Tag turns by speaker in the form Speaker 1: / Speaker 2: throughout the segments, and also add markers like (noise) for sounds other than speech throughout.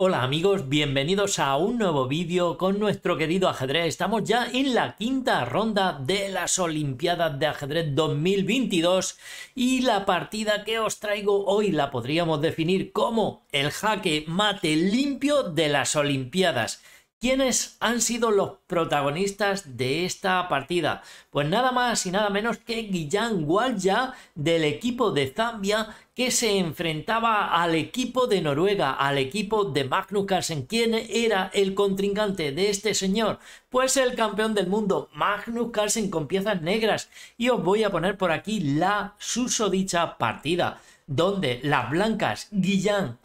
Speaker 1: Hola amigos, bienvenidos a un nuevo vídeo con nuestro querido ajedrez. Estamos ya en la quinta ronda de las Olimpiadas de Ajedrez 2022 y la partida que os traigo hoy la podríamos definir como el jaque mate limpio de las Olimpiadas. ¿Quiénes han sido los protagonistas de esta partida? Pues nada más y nada menos que Guillán Walja del equipo de Zambia que se enfrentaba al equipo de Noruega, al equipo de Magnus Carlsen. ¿Quién era el contrincante de este señor? Pues el campeón del mundo, Magnus Carlsen con piezas negras. Y os voy a poner por aquí la susodicha partida, donde las blancas Guillán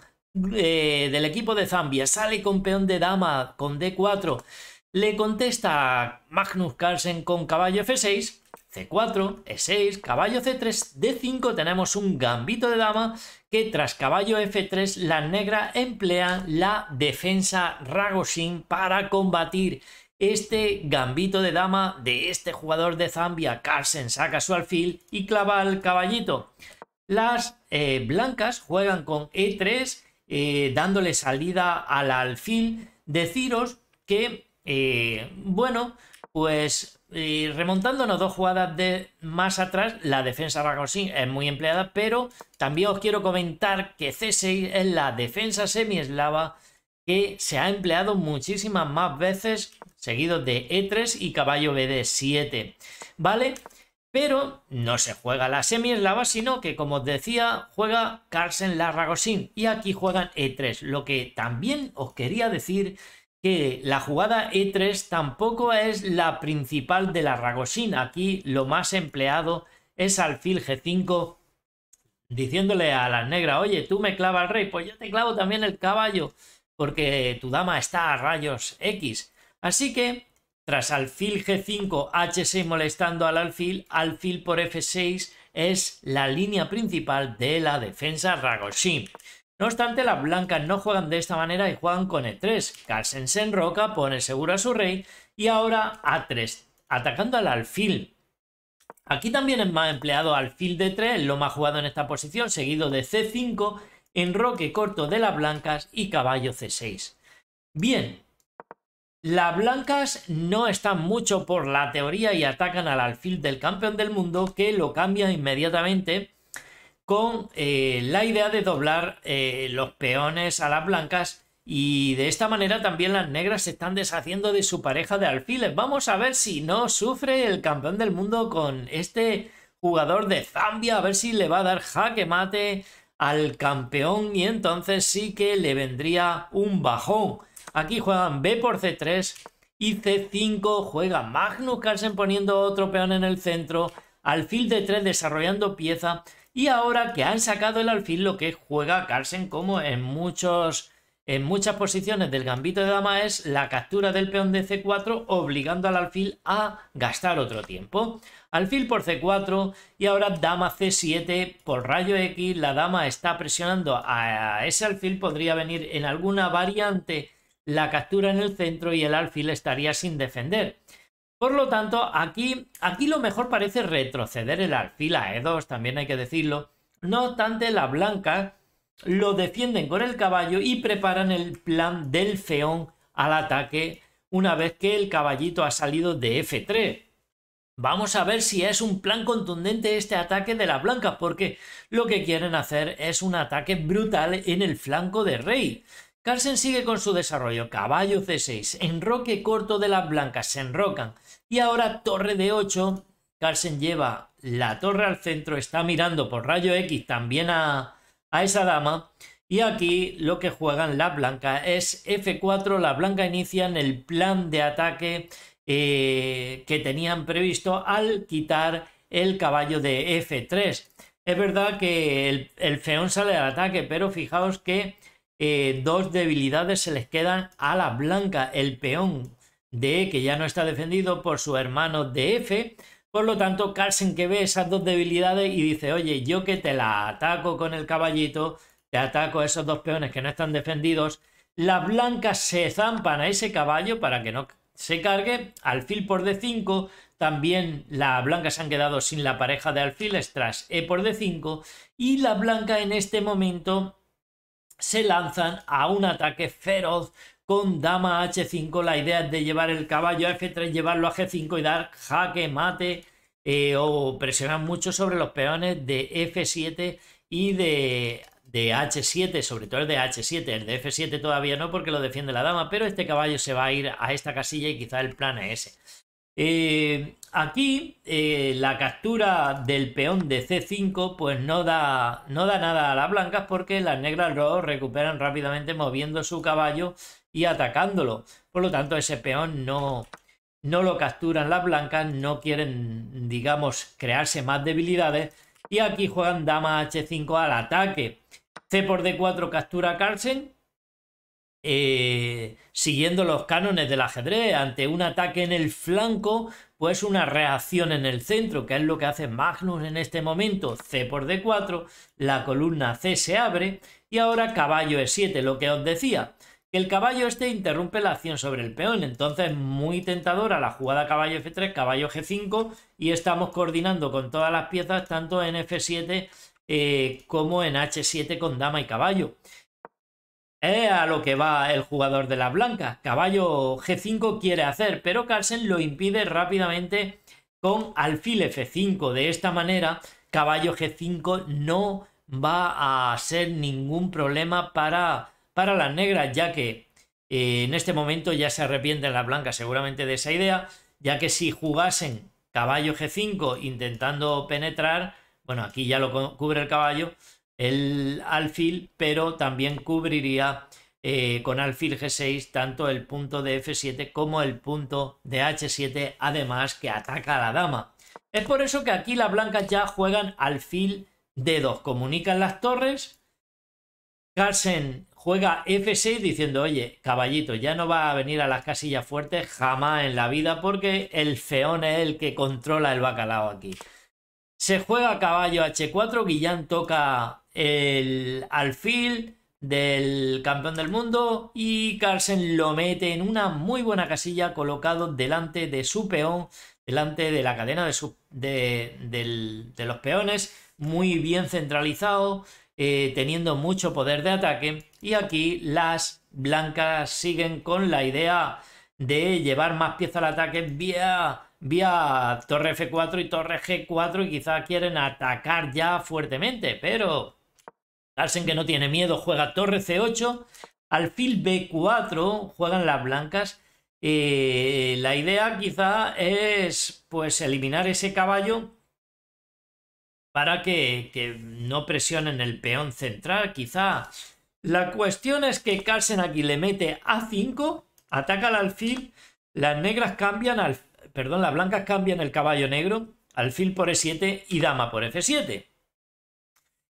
Speaker 1: eh, del equipo de Zambia, sale con peón de dama con d4, le contesta Magnus Carlsen con caballo f6, c4, e6, caballo c3, d5, tenemos un gambito de dama que tras caballo f3 la negra emplea la defensa Ragoshin para combatir este gambito de dama de este jugador de Zambia, Carlsen saca su alfil y clava al caballito. Las eh, blancas juegan con E3 eh, dándole salida al alfil, deciros que, eh, bueno, pues eh, remontándonos dos jugadas de más atrás, la defensa sí es muy empleada, pero también os quiero comentar que C6 es la defensa semieslava que se ha empleado muchísimas más veces seguidos de E3 y caballo BD7, ¿vale? Pero no se juega la semieslava, sino que, como os decía, juega Carlsen Larragosin. Y aquí juegan E3. Lo que también os quería decir que la jugada E3 tampoco es la principal de la Aquí lo más empleado es alfil G5 diciéndole a la negra, oye, tú me clavas el rey, pues yo te clavo también el caballo, porque tu dama está a rayos X. Así que tras alfil G5, H6 molestando al alfil, alfil por F6 es la línea principal de la defensa Ragoshi. No obstante, las blancas no juegan de esta manera y juegan con E3. en roca, pone seguro a su rey y ahora A3, atacando al alfil. Aquí también es más empleado alfil D3, lo más jugado en esta posición, seguido de C5, enroque corto de las blancas y caballo C6. Bien, las blancas no están mucho por la teoría y atacan al alfil del campeón del mundo que lo cambia inmediatamente con eh, la idea de doblar eh, los peones a las blancas y de esta manera también las negras se están deshaciendo de su pareja de alfiles. Vamos a ver si no sufre el campeón del mundo con este jugador de Zambia, a ver si le va a dar jaque mate al campeón y entonces sí que le vendría un bajón. Aquí juegan B por C3 y C5 juega Magnus Carlsen poniendo otro peón en el centro, alfil D3 desarrollando pieza y ahora que han sacado el alfil lo que juega Carlsen como en muchos... En muchas posiciones del gambito de dama es la captura del peón de C4 obligando al alfil a gastar otro tiempo. Alfil por C4 y ahora dama C7 por rayo X. La dama está presionando a ese alfil, podría venir en alguna variante la captura en el centro y el alfil estaría sin defender. Por lo tanto, aquí, aquí lo mejor parece retroceder el alfil a E2, también hay que decirlo. No obstante, las blancas lo defienden con el caballo y preparan el plan del feón al ataque una vez que el caballito ha salido de F3. Vamos a ver si es un plan contundente este ataque de las blancas, porque lo que quieren hacer es un ataque brutal en el flanco de rey. Carlsen sigue con su desarrollo, caballo C6, enroque corto de las blancas, se enrocan. Y ahora torre d 8, Carlsen lleva la torre al centro, está mirando por rayo X también a, esa dama. Y aquí lo que juegan las blancas es F4, las blancas inician el plan de ataque eh, que tenían previsto al quitar el caballo de F3. Es verdad que el, el, feón sale al ataque, pero fijaos que eh, dos debilidades se les quedan a la blanca, el peón de E, que ya no está defendido por su hermano de F. Por lo tanto, Carlsen que ve esas dos debilidades y dice, oye, yo que te la ataco con el caballito, te ataco a esos dos peones que no están defendidos, las blancas se zampan a ese caballo para que no se cargue, alfil por D5, también blanca se han quedado sin la pareja de alfiles tras E por D5 y la blanca en este momento se lanzan a un ataque feroz con dama h5. La idea es de llevar el caballo a f3, llevarlo a g5 y dar jaque mate eh, o presionar mucho sobre los peones de f7 y de, de h7, sobre todo el de h7. El de f7 todavía no porque lo defiende la dama, pero este caballo se va a ir a esta casilla y quizá el plan es ese. Eh, Aquí eh, la captura del peón de C5 pues no da, no da nada a las blancas porque las negras lo recuperan rápidamente moviendo su caballo y atacándolo. Por lo tanto ese peón no, no lo capturan las blancas, no quieren digamos crearse más debilidades y aquí juegan dama H5 al ataque. C por D4 captura a Carlsen eh, siguiendo los cánones del ajedrez. Ante un ataque en el flanco, pues una reacción en el centro, que es lo que hace Magnus en este momento. C por D4, la columna C se abre y ahora caballo E7, lo que os decía. Que el caballo este interrumpe la acción sobre el peón, entonces muy tentadora la jugada caballo F3, caballo G5 y estamos coordinando con todas las piezas tanto en F7 eh, como en H7 con dama y caballo a lo que va el jugador de la blanca, Caballo G5 quiere hacer, pero Carlsen lo impide rápidamente con alfil F5. De esta manera, caballo G5 no va a ser ningún problema para, para las negras, ya que eh, en este momento ya se arrepiente la blanca seguramente de esa idea, ya que si jugasen caballo G5 intentando penetrar, bueno, aquí ya lo cubre el caballo, el alfil, pero también cubriría eh, con alfil G6 tanto el punto de F7 como el punto de H7, además que ataca a la dama. Es por eso que aquí las blancas ya juegan alfil D2, comunican las torres. Carsen juega F6 diciendo, oye, caballito, ya no va a venir a las casillas fuertes jamás en la vida porque el feón es el que controla el bacalao aquí. Se juega caballo H4, Guillán toca el alfil del campeón del mundo y Carlsen lo mete en una muy buena casilla colocado delante de su peón, delante de la cadena de, los peones, muy bien centralizado, eh, teniendo mucho poder de ataque y aquí las blancas siguen con la idea de llevar más piezas al ataque vía, vía torre F4 y torre G4 y quizá quieren atacar ya fuertemente, pero Carlsen que no tiene miedo, juega torre C8, alfil B4, juegan las blancas. Eh, la idea quizá es pues eliminar ese caballo para que, no presionen el peón central, quizá. La cuestión es que Carlsen aquí le mete A5, ataca al alfil, las negras cambian al... Perdón, las blancas cambian el caballo negro, alfil por E7 y dama por F7.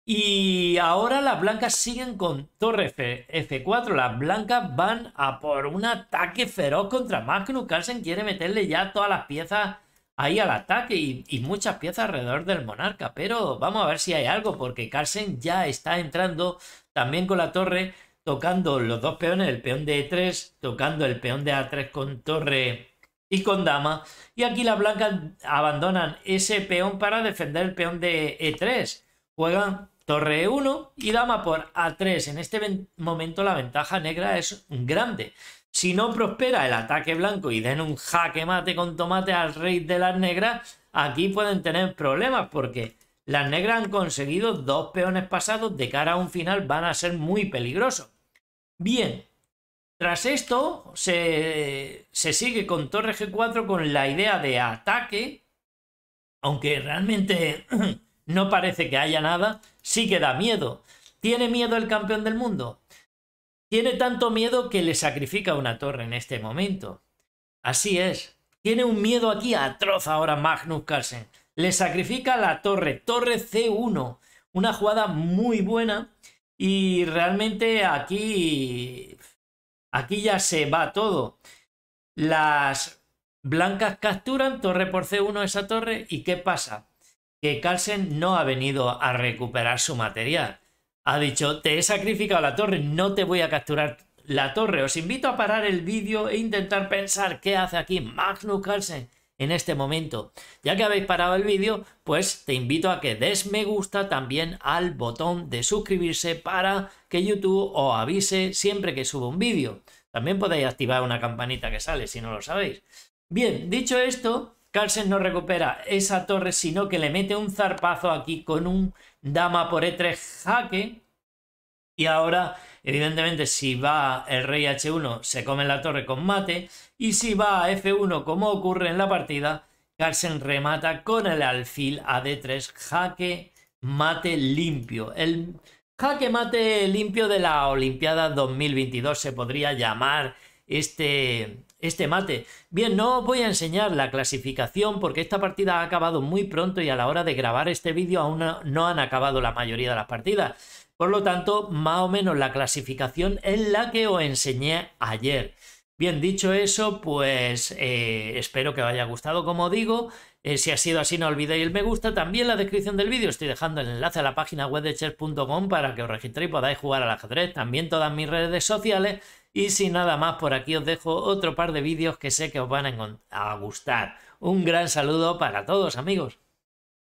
Speaker 1: Y ahora las blancas siguen con torre F, 4 Las blancas van a por un ataque feroz contra Magnus Carlsen. Quiere meterle ya todas las piezas ahí al ataque y, y, muchas piezas alrededor del monarca. Pero vamos a ver si hay algo, porque Carlsen ya está entrando también con la torre, tocando los dos peones, el peón de E3, tocando el peón de A3 con torre y con dama. Y aquí las blancas abandonan ese peón para defender el peón de E3. Juegan Torre E1 y dama por A3. En este momento la ventaja negra es grande. Si no prospera el ataque blanco y den un jaque mate con tomate al rey de las negras, aquí pueden tener problemas porque las negras han conseguido dos peones pasados de cara a un final van a ser muy peligrosos. Bien, tras esto se, se sigue con torre G4 con la idea de ataque, aunque realmente (clears throat) No parece que haya nada. Sí que da miedo. ¿Tiene miedo el campeón del mundo? Tiene tanto miedo que le sacrifica una torre en este momento. Así es. Tiene un miedo aquí atroz ahora Magnus Carlsen. Le sacrifica la torre, torre C1. Una jugada muy buena. Y realmente aquí. Aquí ya se va todo. Las blancas capturan torre por C1 esa torre. ¿Y qué pasa? que Carlsen no ha venido a recuperar su material. Ha dicho, te he sacrificado la torre, no te voy a capturar la torre. Os invito a parar el vídeo e intentar pensar qué hace aquí Magnus Carlsen en este momento. Ya que habéis parado el vídeo, pues te invito a que des me gusta también al botón de suscribirse para que YouTube os avise siempre que suba un vídeo. También podéis activar una campanita que sale si no lo sabéis. Bien, dicho esto, Carlsen no recupera esa torre, sino que le mete un zarpazo aquí con un dama por E3 jaque. Y ahora, evidentemente, si va el rey H1, se come la torre con mate. Y si va a F1, como ocurre en la partida, Carlsen remata con el alfil a D3 jaque mate limpio. El jaque mate limpio de la Olimpiada 2022 se podría llamar este, este mate. Bien, no os voy a enseñar la clasificación porque esta partida ha acabado muy pronto y a la hora de grabar este vídeo aún no han acabado la mayoría de las partidas. Por lo tanto, más o menos la clasificación es la que os enseñé ayer. Bien, dicho eso, pues eh, espero que os haya gustado, como digo. Eh, si ha sido así, no olvidéis el me gusta. También la descripción del vídeo estoy dejando el enlace a la página web de chess.com para que os registréis y podáis jugar al ajedrez. También todas mis redes sociales. Y sin nada más, por aquí os dejo otro par de vídeos que sé que os van a gustar. Un gran saludo para todos, amigos.